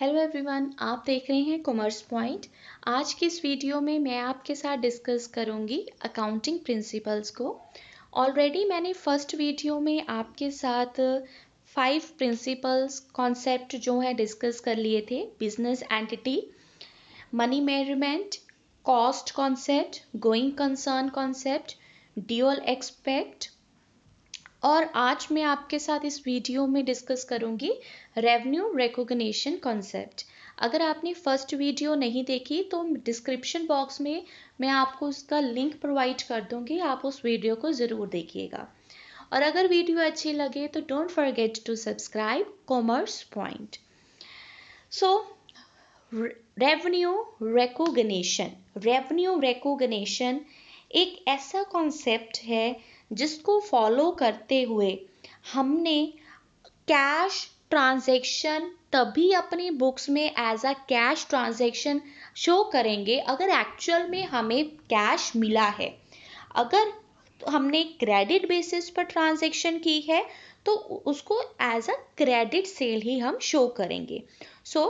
Hello everyone आप देख रहे हैं कॉमर्स पॉइंट आज की इस वीडियो में मैं आपके साथ डिस्कस करूंगी अकाउंटिंग प्रिंसिपल्स को ऑलरेडी मैंने फर्स्ट वीडियो में आपके साथ फाइव प्रिंसिपल्स कॉन्सेप्ट जो है डिस्कस कर लिए थे business entity money measurement cost concept going concern concept dual aspect और आज मैं आपके साथ इस वीडियो में डिस्कस करूंगी रेवेन्यू रिकॉग्निशन कॉन्सेप्ट अगर आपने फर्स्ट वीडियो नहीं देखी तो डिस्क्रिप्शन बॉक्स में मैं आपको उसका लिंक प्रोवाइड कर दूंगी आप उस वीडियो को ज़रूर देखिएगा और अगर वीडियो अच्छी लगे तो don't forget to subscribe commerce point so revenue recognition revenue recognition एक ऐसा कॉन्सेप्ट है जिसको फॉलो करते हुए हमने कैश ट्रांजेक्शन तभी अपनी बुक्स में as a cash transaction show करेंगे अगर एक्चुअल में हमें कैश मिला है अगर हमने क्रेडिट बेसिस पर ट्रांजेक्शन की है तो उसको एज अ क्रेडिट सेल ही हम शो करेंगे so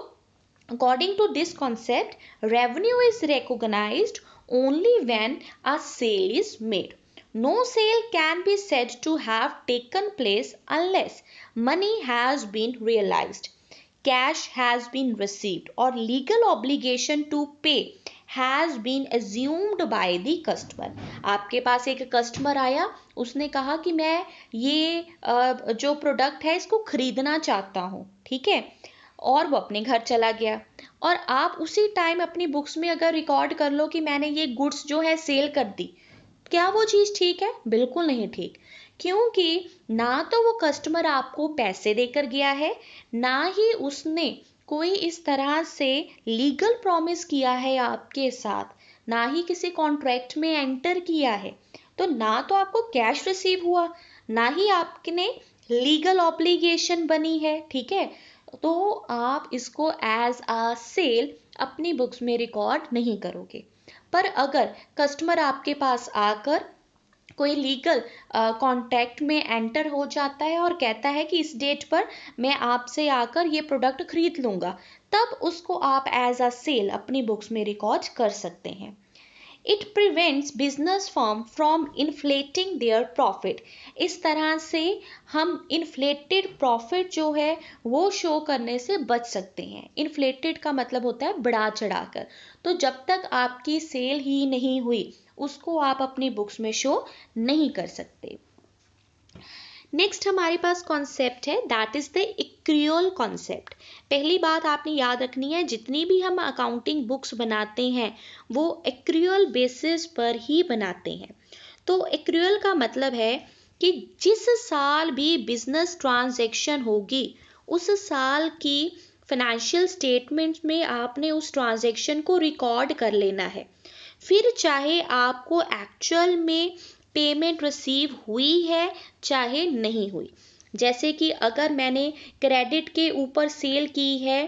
according to this concept revenue is recognised only when a sale is made No sale can be said to have taken place unless money has been realized, cash has been received, or legal obligation to pay has been assumed by the customer आपके पास एक customer आया उसने कहा कि मैं ये जो प्रोडक्ट है इसको खरीदना चाहता हूँ ठीक है और वो अपने घर चला गया और आप उसी टाइम अपनी बुक्स में अगर रिकॉर्ड कर लो कि मैंने ये गुड्स जो है सेल कर दी क्या वो चीज़ ठीक है बिल्कुल नहीं ठीक क्योंकि ना तो वो कस्टमर आपको पैसे देकर गया है ना ही उसने कोई इस तरह से लीगल प्रॉमिस किया है आपके साथ ना ही किसी कॉन्ट्रैक्ट में एंटर किया है तो ना तो आपको कैश रिसीव हुआ ना ही आपने लीगल ऑब्लिगेशन बनी है ठीक है तो आप इसको एज अ सेल अपनी बुक्स में रिकॉर्ड नहीं करोगे पर अगर कस्टमर आपके पास आकर कोई लीगल कांटेक्ट में एंटर हो जाता है और कहता है कि इस डेट पर मैं आपसे आकर ये प्रोडक्ट खरीद लूँगा तब उसको आप एज अ सेल अपनी बुक्स में रिकॉर्ड कर सकते हैं it prevents business firm from inflating their profit इस तरह से हम इन्फ्लेटेड प्रॉफिट जो है वो शो करने से बच सकते हैं इन्फ्लेटेड का मतलब होता है बढ़ा चढ़ा कर तो जब तक आपकी सेल ही नहीं हुई उसको आप अपनी बुक्स में शो नहीं कर सकते नेक्स्ट हमारे पास कॉन्सेप्ट है that is the accrual concept पहली बात आपने याद रखनी है जितनी भी हम अकाउंटिंग बुक्स बनाते हैं वो एक्रियोल बेसिस पर ही बनाते हैं तो एक्रियोल का मतलब है कि जिस साल भी बिजनेस ट्रांजैक्शन होगी उस साल की फाइनेंशियल स्टेटमेंट में आपने उस ट्रांजैक्शन को रिकॉर्ड कर लेना है फिर चाहे आपको एक्चुअल में पेमेंट रिसीव हुई है चाहे नहीं हुई जैसे कि अगर मैंने क्रेडिट के ऊपर सेल की है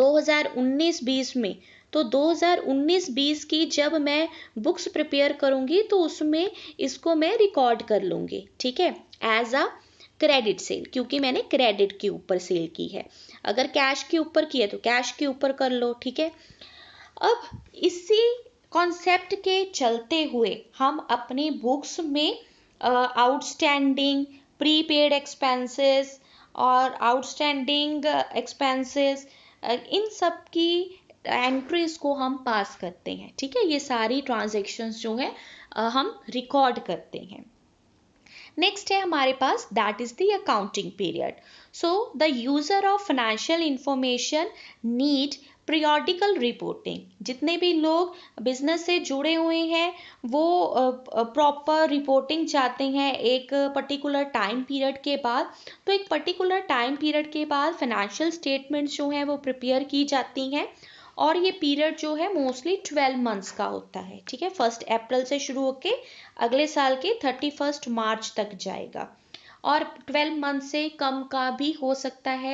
2019-20 में तो 2019-20 की जब मैं बुक्स प्रिपेयर करूंगी तो उसमें इसको मैं रिकॉर्ड कर लूंगी ठीक है एज अ क्रेडिट सेल क्योंकि मैंने क्रेडिट के ऊपर सेल की है अगर कैश के ऊपर की है तो कैश के ऊपर कर लो ठीक है अब इसी कॉन्सेप्ट के चलते हुए हम अपने बुक्स में आउटस्टैंडिंग प्रीपेड एक्सपेंसेस और आउटस्टैंडिंग एक्सपेंसेस इन सब की एंट्रीज को हम पास करते हैं ठीक है ये सारी ट्रांजेक्शन्स जो है हम रिकॉर्ड करते हैं नेक्स्ट है हमारे पास that is the accounting period so the user of financial information need periodical reporting जितने भी लोग बिजनेस से जुड़े हुए हैं वो प्रॉपर रिपोर्टिंग चाहते हैं एक पर्टिकुलर टाइम पीरियड के बाद तो एक पर्टिकुलर टाइम पीरियड के बाद फाइनेंशियल स्टेटमेंट्स जो हैं वो प्रिपेयर की जाती हैं और ये पीरियड जो है मोस्टली ट्वेल्व मंथ्स का होता है ठीक है फर्स्ट अप्रैल से शुरू होकर अगले साल के थर्टी फर्स्ट मार्च तक जाएगा और 12 मंथ से कम का भी हो सकता है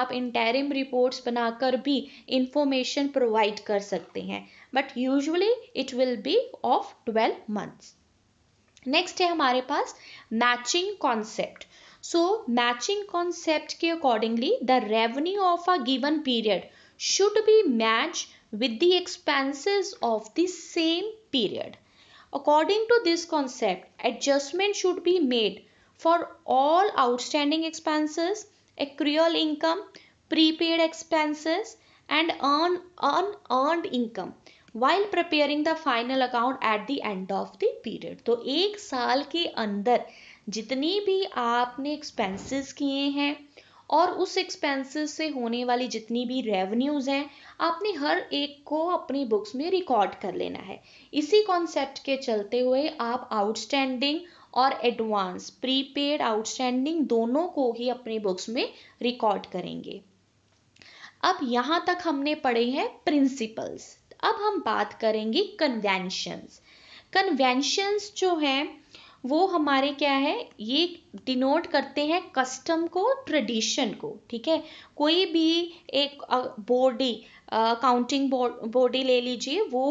आप इंटेरिम रिपोर्ट्स बनाकर भी इंफॉर्मेशन प्रोवाइड कर सकते हैं but usually it will be of 12 months next है हमारे पास matching concept so matching concept के accordingly the revenue of a given period should be match with the expenses of the same period according to this concept adjustment should be made for all outstanding expenses, accrual income, prepaid expenses and earn, unearned income while preparing the final account at the end of the period. तो एक साल के अंदर जितनी भी आपने expenses किए हैं और उस एक्सपेंसेस से होने वाली जितनी भी रेवेन्यूज़ हैं आपने हर एक को अपनी बुक्स में रिकॉर्ड कर लेना है इसी कॉन्सेप्ट के चलते हुए आप आउटस्टैंडिंग और एडवांस प्रीपेड आउटस्टैंडिंग दोनों को ही अपने बुक्स में रिकॉर्ड करेंगे अब यहाँ तक हमने पढ़े हैं प्रिंसिपल्स अब हम बात करेंगे कन्वेंशंस कन्वेंशंस जो हैं वो हमारे क्या है ये डिनोट करते हैं कस्टम को ट्रेडिशन को ठीक है कोई भी एक बॉडी काउंटिंग बॉडी ले लीजिए वो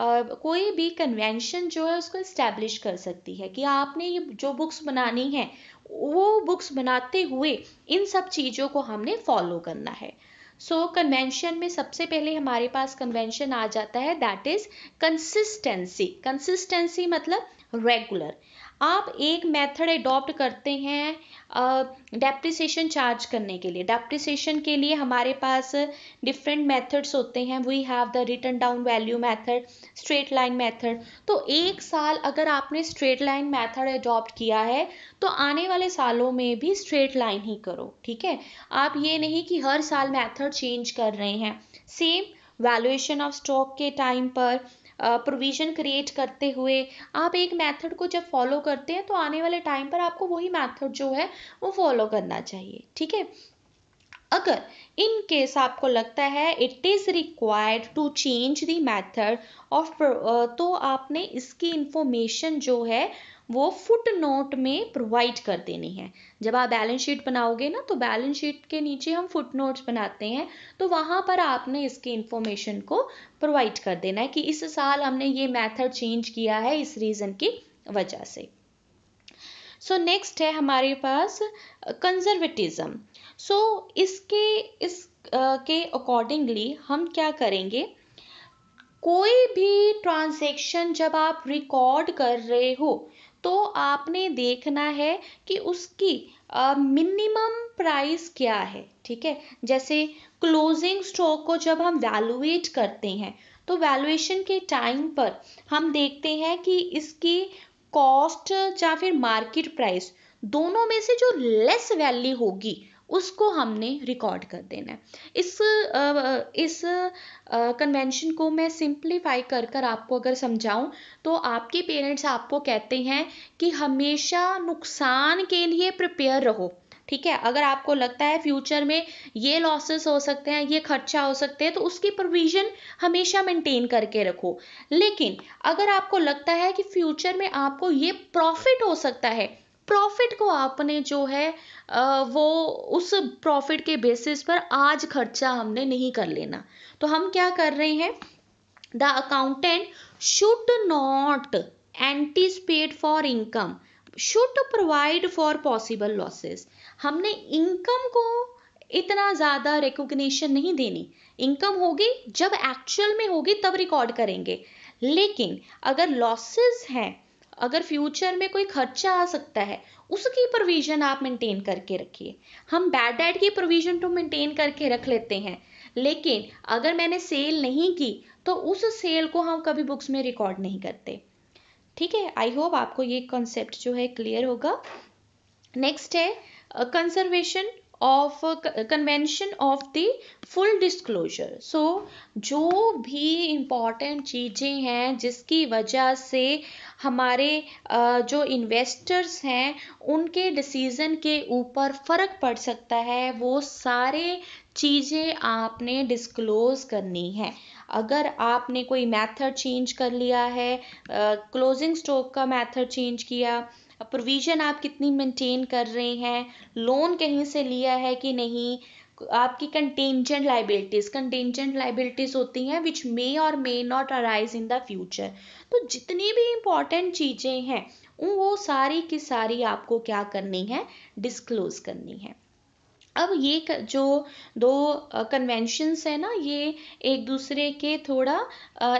uh, कोई भी कन्वेंशन जो है उसको इस्टेब्लिश कर सकती है कि आपने ये जो बुक्स बनानी है वो बुक्स बनाते हुए इन सब चीज़ों को हमने फॉलो करना है सो so, कन्वेंशन में सबसे पहले हमारे पास कन्वेंशन आ जाता है दैट इज कंसिस्टेंसी कंसिस्टेंसी मतलब रेगुलर आप एक मेथड एडॉप्ट करते हैं डेप्रिसिएशन चार्ज करने के लिए डेप्रिसिएशन के लिए हमारे पास डिफरेंट मेथड्स होते हैं we have the written down value method straight line method तो एक साल अगर आपने स्ट्रेट लाइन मेथड एडॉप्ट किया है तो आने वाले सालों में भी स्ट्रेट लाइन ही करो ठीक है आप ये नहीं कि हर साल मेथड चेंज कर रहे हैं सेम वैल्यूएशन ऑफ स्टॉक के टाइम पर प्रोविज़न क्रिएट करते हुए आप एक मेथड को जब फॉलो करते हैं तो आने वाले टाइम पर आपको वही मेथड जो है वो फॉलो करना चाहिए ठीक है अगर इन केस आपको लगता है it is required to change the method of तो आपने इसकी इंफॉर्मेशन जो है वो फुट नोट में प्रोवाइड कर देनी है जब आप बैलेंस शीट बनाओगे ना तो बैलेंस शीट के नीचे हम फुट नोट्स बनाते हैं तो वहाँ पर आपने इसकी इन्फॉर्मेशन को प्रोवाइड कर देना है कि इस साल हमने ये मैथड चेंज किया है इस रीज़न की वजह से सो so, नेक्स्ट है हमारे पास कंजर्वेटिज्म uh, सो so, इसके इस uh, के अकॉर्डिंगली हम क्या करेंगे कोई भी ट्रांजेक्शन जब आप रिकॉर्ड कर रहे हो तो आपने देखना है कि उसकी मिनिमम प्राइस क्या है ठीक है जैसे क्लोजिंग स्टॉक को जब हम वैल्यूएट करते हैं तो वैल्यूएशन के टाइम पर हम देखते हैं कि इसकी कॉस्ट या फिर मार्केट प्राइस दोनों में से जो लेस वैल्यू होगी उसको हमने रिकॉर्ड कर देना है इस इस कन्वेंशन को मैं सिंप्लीफाई कर कर आपको अगर समझाऊं तो आपके पेरेंट्स आपको कहते हैं कि हमेशा नुकसान के लिए प्रिपेयर रहो ठीक है अगर आपको लगता है फ्यूचर में ये लॉसेस हो सकते हैं ये खर्चा हो सकते हैं तो उसकी प्रोविजन हमेशा मेंटेन करके रखो लेकिन अगर आपको लगता है कि फ्यूचर में आपको ये प्रॉफिट हो सकता है प्रॉफिट को आपने जो है वो उस प्रॉफिट के बेसिस पर आज खर्चा हमने नहीं कर लेना तो हम क्या कर रहे हैं the accountant should not anticipate for income should provide for possible losses हमने इनकम को इतना ज़्यादा रिकोगशन नहीं देनी इनकम होगी जब एक्चुअल में होगी तब रिकॉर्ड करेंगे लेकिन अगर लॉसेस हैं अगर फ्यूचर में कोई खर्चा आ सकता है उसकी प्रोविज़न आप मेंटेन करके रखिए हम बैड डेट की प्रोविज़न तो मेंटेन करके रख लेते हैं लेकिन अगर मैंने सेल नहीं की तो उस सेल को हम कभी बुक्स में रिकॉर्ड नहीं करते ठीक है आई होप आपको ये कॉन्सेप्ट जो है क्लियर होगा नेक्स्ट है conservation uh, of convention of the full disclosure so जो भी इम्पॉर्टेंट चीज़ें हैं जिसकी वजह से हमारे जो इन्वेस्टर्स हैं उनके डिसीज़न के ऊपर फ़र्क पड़ सकता है वो सारे चीज़ें आपने डिस्क्लोज़ करनी है अगर आपने कोई मेथड चेंज कर लिया है क्लोजिंग स्टॉक का मेथड चेंज किया प्रोविज़न आप कितनी मेंटेन कर रहे हैं लोन कहीं से लिया है कि नहीं आपकी कंटेंजेंट लाइबिलिटीज कंटेंजेंट लाइबिलिटीज होती हैं विच मे और may not arise in the future तो जितनी भी इंपॉर्टेंट चीज़ें हैं वो सारी की सारी आपको क्या करनी है डिस्क्लोज करनी है अब ये जो दो कन्वेंशंस है ना ये एक दूसरे के थोड़ा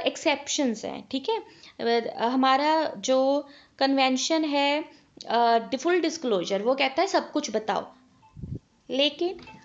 एक्सेप्शंस हैं ठीक है हमारा जो कन्वेंशन है डिफुल डिस्कलोजर डिस्क्लोजर वो कहता है सब कुछ बताओ लेकिन